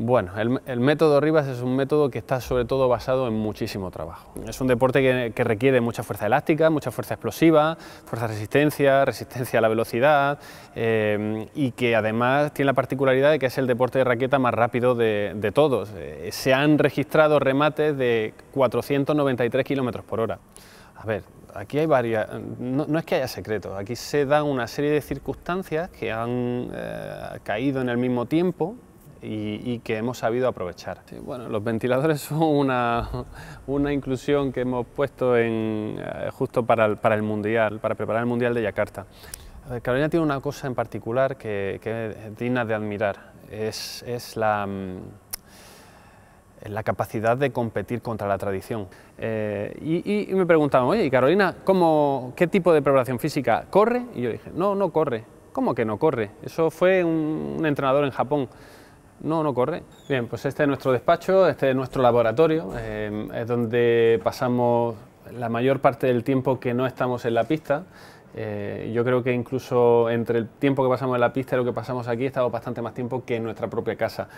Bueno, el, método Rivas es un método que está sobre todo basado en muchísimo trabajo. Es un deporte que, requiere mucha fuerza elástica, mucha fuerza explosiva, fuerza resistencia, resistencia a la velocidad eh, y que además tiene la particularidad de que es el deporte de raqueta más rápido de, todos. Eh, se han registrado remates de 493 kilómetros por hora. A ver, aquí hay varias, no, es que haya secretos, aquí se dan una serie de circunstancias que han eh, caído en el mismo tiempo y, que hemos sabido aprovechar. bueno, los ventiladores son una, una inclusión que hemos puesto en, eh, justo para el, para el Mundial, para preparar el Mundial de Yakarta. Carolina tiene una cosa en particular que, que es digna de admirar, es, es la, mm, la, capacidad de competir contra la tradición. Eh, y, me preguntaban, oye, Carolina, ¿qué tipo de preparación física? ¿Corre? Y yo dije, no, no corre. ¿Cómo que no corre? Eso fue un entrenador en Japón no, no corre. Bien, pues este es nuestro despacho, este es nuestro laboratorio, eh, es donde pasamos la mayor parte del tiempo que no estamos en la pista. Eh, yo creo que incluso entre el tiempo que pasamos en la pista y lo que pasamos aquí, estamos bastante más tiempo que en nuestra propia casa.